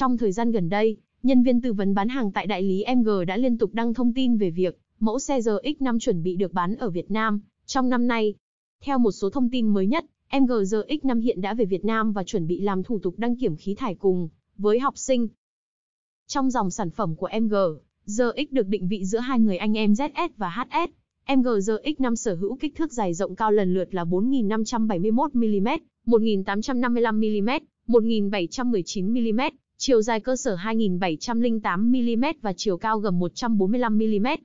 Trong thời gian gần đây, nhân viên tư vấn bán hàng tại đại lý MG đã liên tục đăng thông tin về việc mẫu xe GX5 chuẩn bị được bán ở Việt Nam trong năm nay. Theo một số thông tin mới nhất, MG GX5 hiện đã về Việt Nam và chuẩn bị làm thủ tục đăng kiểm khí thải cùng với học sinh. Trong dòng sản phẩm của MG, GX được định vị giữa hai người anh em ZS và HS. MG GX5 sở hữu kích thước dài rộng cao lần lượt là 4.571 mm, 1.855 mm, 1719 mm chiều dài cơ sở 2.708mm và chiều cao gầm 145mm.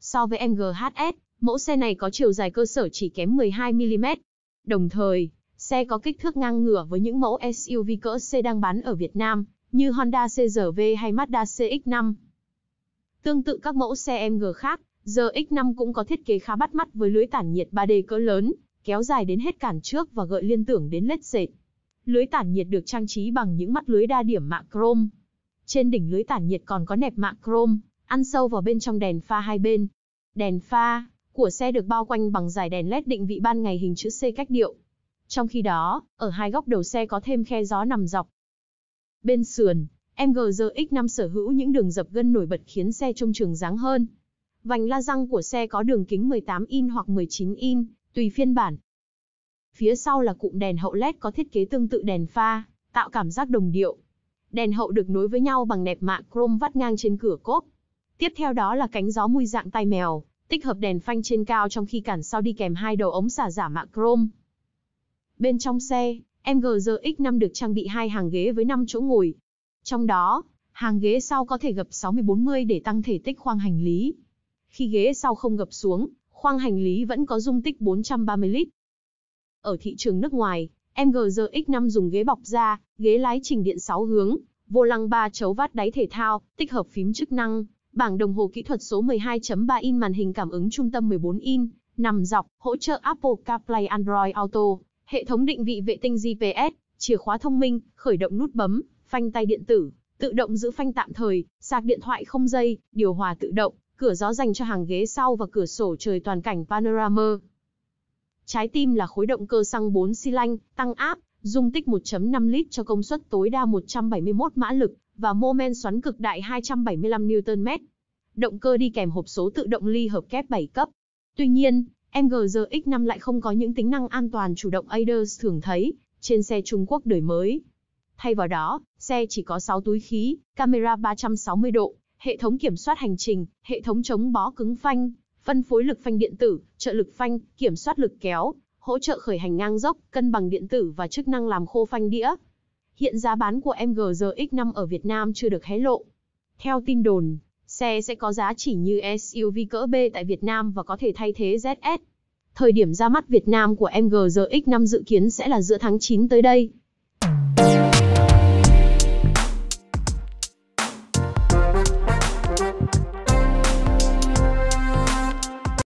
So với MGHS, mẫu xe này có chiều dài cơ sở chỉ kém 12mm. Đồng thời, xe có kích thước ngang ngửa với những mẫu SUV cỡ C đang bán ở Việt Nam, như Honda CRV hay Mazda CX-5. Tương tự các mẫu xe MG khác, GX5 cũng có thiết kế khá bắt mắt với lưới tản nhiệt 3D cỡ lớn, kéo dài đến hết cản trước và gợi liên tưởng đến lết dệt. Lưới tản nhiệt được trang trí bằng những mắt lưới đa điểm mạ chrome. Trên đỉnh lưới tản nhiệt còn có nẹp mạ chrome, ăn sâu vào bên trong đèn pha hai bên. Đèn pha của xe được bao quanh bằng dải đèn led định vị ban ngày hình chữ C cách điệu. Trong khi đó, ở hai góc đầu xe có thêm khe gió nằm dọc. Bên sườn, MGZX5 sở hữu những đường dập gân nổi bật khiến xe trông trường dáng hơn. Vành la răng của xe có đường kính 18 in hoặc 19 in, tùy phiên bản, Phía sau là cụm đèn hậu LED có thiết kế tương tự đèn pha, tạo cảm giác đồng điệu. Đèn hậu được nối với nhau bằng nẹp mạ chrome vắt ngang trên cửa cốp. Tiếp theo đó là cánh gió mùi dạng tay mèo, tích hợp đèn phanh trên cao trong khi cản sau đi kèm hai đầu ống xả giả mạ chrome. Bên trong xe, MGZX5 được trang bị hai hàng ghế với 5 chỗ ngồi. Trong đó, hàng ghế sau có thể gập 60-40 để tăng thể tích khoang hành lý. Khi ghế sau không gập xuống, khoang hành lý vẫn có dung tích 430 lít. Ở thị trường nước ngoài, MGZX5 dùng ghế bọc da, ghế lái trình điện 6 hướng, vô lăng 3 chấu vát đáy thể thao, tích hợp phím chức năng, bảng đồng hồ kỹ thuật số 12.3 in màn hình cảm ứng trung tâm 14 in, nằm dọc, hỗ trợ Apple CarPlay Android Auto, hệ thống định vị vệ tinh GPS, chìa khóa thông minh, khởi động nút bấm, phanh tay điện tử, tự động giữ phanh tạm thời, sạc điện thoại không dây, điều hòa tự động, cửa gió dành cho hàng ghế sau và cửa sổ trời toàn cảnh panorama. Trái tim là khối động cơ xăng 4 xi lanh, tăng áp, dung tích 1.5 lít cho công suất tối đa 171 mã lực và mô men xoắn cực đại 275 Nm. Động cơ đi kèm hộp số tự động ly hợp kép 7 cấp. Tuy nhiên, MGZX5 lại không có những tính năng an toàn chủ động ADAS thường thấy trên xe Trung Quốc đời mới. Thay vào đó, xe chỉ có 6 túi khí, camera 360 độ, hệ thống kiểm soát hành trình, hệ thống chống bó cứng phanh, phân phối lực phanh điện tử, trợ lực phanh, kiểm soát lực kéo, hỗ trợ khởi hành ngang dốc, cân bằng điện tử và chức năng làm khô phanh đĩa. Hiện giá bán của MGRX5 ở Việt Nam chưa được hé lộ. Theo tin đồn, xe sẽ có giá chỉ như SUV cỡ B tại Việt Nam và có thể thay thế ZS. Thời điểm ra mắt Việt Nam của MGRX5 dự kiến sẽ là giữa tháng 9 tới đây.